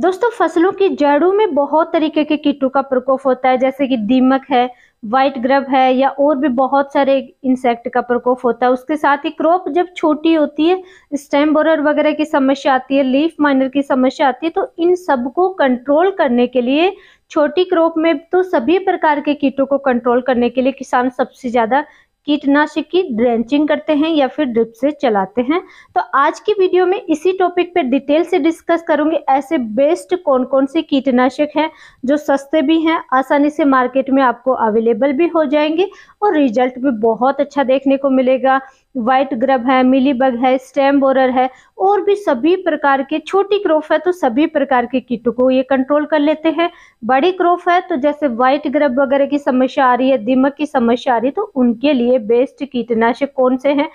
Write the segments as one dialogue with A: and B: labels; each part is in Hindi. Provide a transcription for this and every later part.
A: दोस्तों फसलों की जड़ों में बहुत तरीके के कीटों का प्रकोप होता है जैसे कि दीमक है व्हाइट ग्रब है या और भी बहुत सारे इंसेक्ट का प्रकोप होता है उसके साथ ही क्रॉप जब छोटी होती है स्टेम बोरर वगैरह की समस्या आती है लीफ माइनर की समस्या आती है तो इन सब को कंट्रोल करने के लिए छोटी क्रॉप में तो सभी प्रकार के कीटों को कंट्रोल करने के लिए किसान सबसे ज़्यादा कीटनाशक की ड्रेंचिंग करते हैं या फिर ड्रिप से चलाते हैं तो आज की वीडियो में इसी टॉपिक पर डिटेल से डिस्कस करूंगी ऐसे बेस्ट कौन कौन से कीटनाशक हैं जो सस्ते भी हैं आसानी से मार्केट में आपको अवेलेबल भी हो जाएंगे और रिजल्ट भी बहुत अच्छा देखने को मिलेगा व्हाइट ग्रब है मिली बग है स्टेम बोरर है और भी सभी प्रकार के छोटी क्रोफ है तो सभी प्रकार के कीटों को ये कंट्रोल कर लेते हैं बड़ी क्रोफ है तो जैसे व्हाइट ग्रब वगैरह की समस्या आ रही है दिमक की समस्या आ रही है तो उनके लिए बेस्ट कीटनाशक कौन से हैं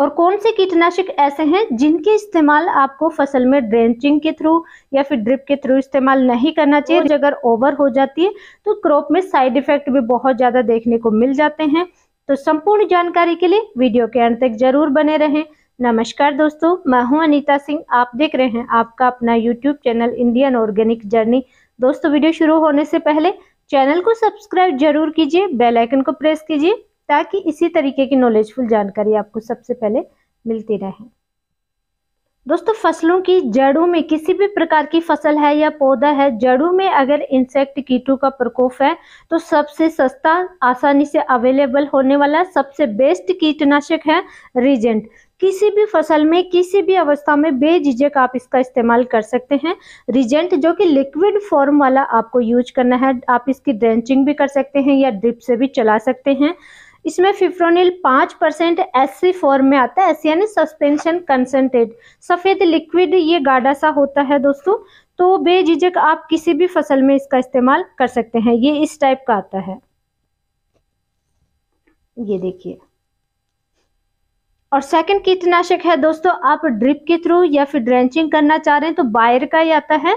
A: और कौन से कीटनाशक ऐसे हैं जिनके इस्तेमाल आपको फसल में ड्रेंचिंग के थ्रू या फिर ड्रिप के थ्रू इस्तेमाल नहीं करना चाहिए अगर ओवर हो जाती है तो क्रॉप में साइड इफेक्ट भी बहुत ज़्यादा देखने को मिल जाते हैं तो संपूर्ण जानकारी के लिए वीडियो के अंत तक जरूर बने रहें नमस्कार दोस्तों मैं हूं अनीता सिंह आप देख रहे हैं आपका अपना YouTube channel Indian organic journey दोस्तों वीडियो शुरू होने से पहले चैनल को सब्सक्राइब जरूर कीजिए बेल आइकन को प्रेस कीजिए ताकि इसी तरीके की नॉलेजफुल जानकारी आपको सबसे पहले मिलती रहे दोस्तों फसलों की जड़ों में किसी भी प्रकार की फसल है या पौधा है जड़ों में अगर इंसेक्ट कीटों का प्रकोप है तो सबसे सस्ता आसानी से अवेलेबल होने वाला सबसे बेस्ट कीटनाशक है रीजेंट किसी भी फसल में किसी भी अवस्था में बेझिझक आप इसका इस्तेमाल कर सकते हैं रिजेंट जो कि लिक्विड फॉर्म वाला आपको यूज करना है आप इसकी ड्रेंचिंग भी कर सकते हैं या ड्रिप से भी चला सकते हैं इसमें फिफ्रोनिल पाँच परसेंट एस फॉर्म में आता है एस यानी सस्पेंशन कंसनट्रेट सफ़ेद लिक्विड ये गाढ़ा सा होता है दोस्तों तो बेझिझक आप किसी भी फसल में इसका इस्तेमाल कर सकते हैं ये इस टाइप का आता है ये देखिए और सेकंड कीटनाशक है दोस्तों आप ड्रिप के थ्रू या फिर ड्रेंचिंग करना चाह रहे हैं तो बायर का ही आता है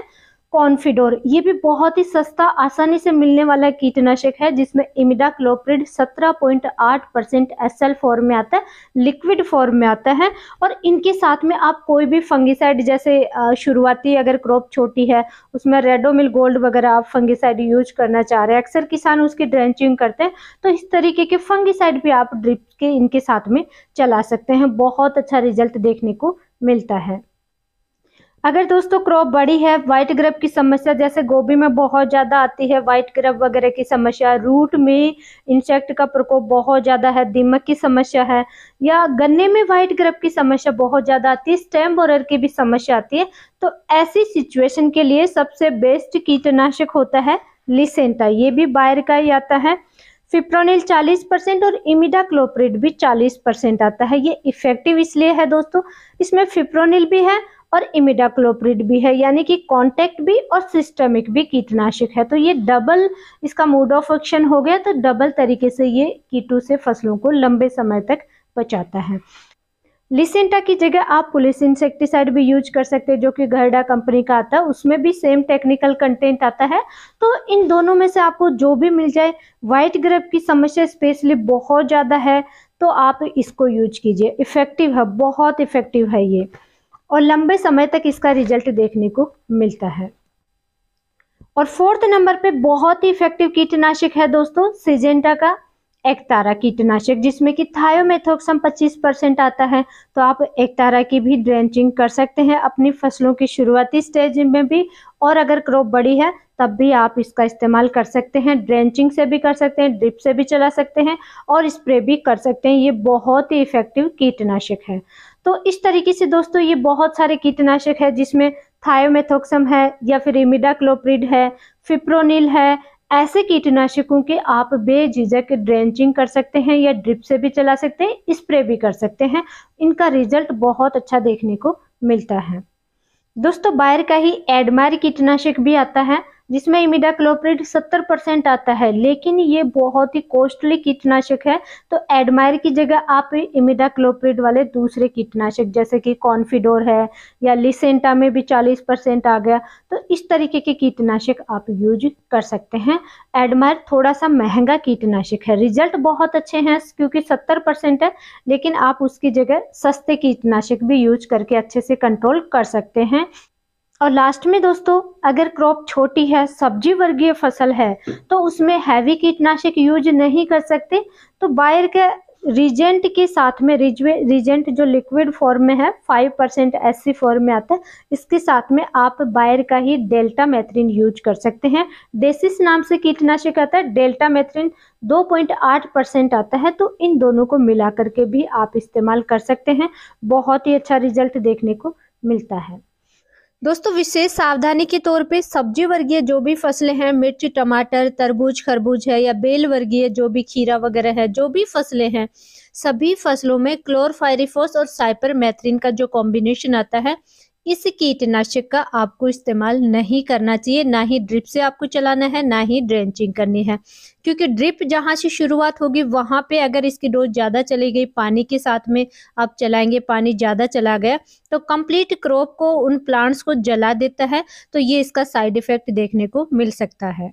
A: कॉन्फिडोर ये भी बहुत ही सस्ता आसानी से मिलने वाला कीटनाशक है जिसमें imidacloprid 17.8 percent S form में आता है लिक्विड फॉर्म में आता है और इनके साथ में आप कोई भी फंगिसाइड जैसे शुरुआती अगर क्रॉप छोटी है उसमें रेडोमिल गोल्ड वगैरह आप फंगिसाइड यूज करना चाह रहे हैं अक्सर किसान उसकी ड्रेंचिंग करते हैं तो इस तरीके के फंगिसाइड भी आप ड्रिप के इनके साथ में चला सकते हैं बहुत अच्छा रिजल्ट देखने को मिलता है अगर दोस्तों क्रॉप बड़ी है व्हाइट ग्रब की समस्या जैसे गोभी में बहुत ज़्यादा आती है व्हाइट ग्रब वगैरह की समस्या रूट में इंसेक्ट का प्रकोप बहुत ज़्यादा है दीमक की समस्या है या गन्ने में व्हाइट ग्रब की समस्या बहुत ज़्यादा आती है स्टेम बोरर की भी समस्या आती है तो ऐसी सिचुएशन के लिए सबसे बेस्ट कीटनाशक होता है लिसेंटा ये भी बाहर का ही आता है फिप्रोनिल 40 परसेंट और इमिडा क्लोप्रिड भी 40 परसेंट आता है ये इफेक्टिव इसलिए है दोस्तों इसमें फिप्रोनिल भी है और इमिडाक्लोप्रिड भी है यानी कि कॉन्टेक्ट भी और सिस्टमिक भी कीटनाशक है तो ये डबल इसका मोड ऑफ एक्शन हो गया तो डबल तरीके से ये कीटू से फसलों को लंबे समय तक बचाता है लिसेंटा की जगह आप पुलिस इंसेक्टिसाइड भी यूज कर सकते हैं जो कि घरडा कंपनी का आता है उसमें भी सेम टेक्निकल कंटेंट आता है तो इन दोनों में से आपको जो भी मिल जाए वाइट ग्रेप की समस्या स्पेशली बहुत ज़्यादा है तो आप इसको यूज कीजिए इफेक्टिव है बहुत इफेक्टिव है ये और लंबे समय तक इसका रिजल्ट देखने को मिलता है और फोर्थ नंबर पे बहुत ही इफेक्टिव कीटनाशक है दोस्तों सिजेंटा का एक तारा कीटनाशक जिसमें कि थायोमेथोक्सम 25 परसेंट आता है तो आप एक तारा की भी ड्रेंचिंग कर सकते हैं अपनी फसलों की शुरुआती स्टेज में भी और अगर क्रॉप बड़ी है तब भी आप इसका इस्तेमाल कर सकते हैं ड्रेंचिंग से भी कर सकते हैं ड्रिप से भी चला सकते हैं और स्प्रे भी कर सकते हैं ये बहुत ही इफेक्टिव कीटनाशक है तो इस तरीके से दोस्तों ये बहुत सारे कीटनाशक है जिसमें थायोमेथोक्सम है या फिर इमिडाक्लोप्रिड है फिप्रोनिल है ऐसे कीटनाशकों के आप बेझिझक ड्रेंचिंग कर सकते हैं या ड्रिप से भी चला सकते हैं स्प्रे भी कर सकते हैं इनका रिजल्ट बहुत अच्छा देखने को मिलता है दोस्तों बायर का ही एडमायर कीटनाशक भी आता है जिसमें इमिडा क्लोप्रिड सत्तर परसेंट आता है लेकिन ये बहुत ही कॉस्टली कीटनाशक है तो एडमायर की जगह आप इमिडा वाले दूसरे कीटनाशक जैसे कि कॉन्फिडोर है या लिसेंटा में भी चालीस परसेंट आ गया तो इस तरीके के कीटनाशक आप यूज कर सकते हैं एडमायर थोड़ा सा महंगा कीटनाशक है रिजल्ट बहुत अच्छे हैं क्योंकि सत्तर परसेंट है लेकिन आप उसकी जगह सस्ते कीटनाशक भी यूज करके अच्छे से कंट्रोल कर सकते हैं और लास्ट में दोस्तों अगर क्रॉप छोटी है सब्जी वर्गीय फसल है तो उसमें हैवी कीटनाशक यूज नहीं कर सकते तो बायर के रिजेंट के साथ में रिजेंट जो लिक्विड फॉर्म में है फाइव परसेंट एस फॉर्म में आता है इसके साथ में आप बायर का ही डेल्टा मैथ्रीन यूज कर सकते हैं डेसिस नाम से कीटनाशक आता है डेल्टा मैथ्रीन दो पॉइंट आठ परसेंट आता है तो इन दोनों को मिला करके भी आप इस्तेमाल कर सकते हैं बहुत ही अच्छा रिजल्ट देखने को मिलता है दोस्तों विशेष सावधानी के तौर पे सब्जी वर्गीय जो भी फसलें हैं मिर्च टमाटर तरबूज खरबूज है या बेल वर्गीय जो भी खीरा वगैरह है जो भी फसलें हैं सभी फसलों में क्लोरफायरिफोस और साइपर मैथ्रीन का जो कॉम्बिनेशन आता है इस कीटनाशक का आपको इस्तेमाल नहीं करना चाहिए ना ही ड्रिप से आपको चलाना है ना ही ड्रेंचिंग करनी है क्योंकि ड्रिप जहाँ से शुरुआत होगी वहाँ पे अगर इसकी डोज ज़्यादा चली गई पानी के साथ में आप चलाएंगे पानी ज़्यादा चला गया तो कंप्लीट क्रॉप को उन प्लांट्स को जला देता है तो ये इसका साइड इफेक्ट देखने को मिल सकता है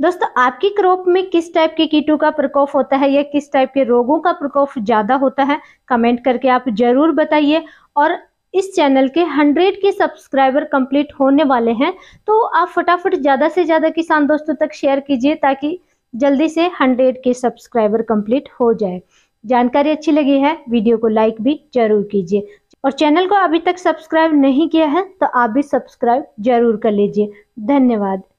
A: दोस्तों आपकी क्रॉप में किस टाइप के कीटों का प्रकोप होता है या किस टाइप के रोगों का प्रकोप ज़्यादा होता है कमेंट करके आप ज़रूर बताइए और इस चैनल के 100 के सब्सक्राइबर कंप्लीट होने वाले हैं तो आप फटाफट ज़्यादा से ज़्यादा किसान दोस्तों तक शेयर कीजिए ताकि जल्दी से 100 के सब्सक्राइबर कंप्लीट हो जाए जानकारी अच्छी लगी है वीडियो को लाइक भी जरूर कीजिए और चैनल को अभी तक सब्सक्राइब नहीं किया है तो आप भी सब्सक्राइब जरूर कर लीजिए धन्यवाद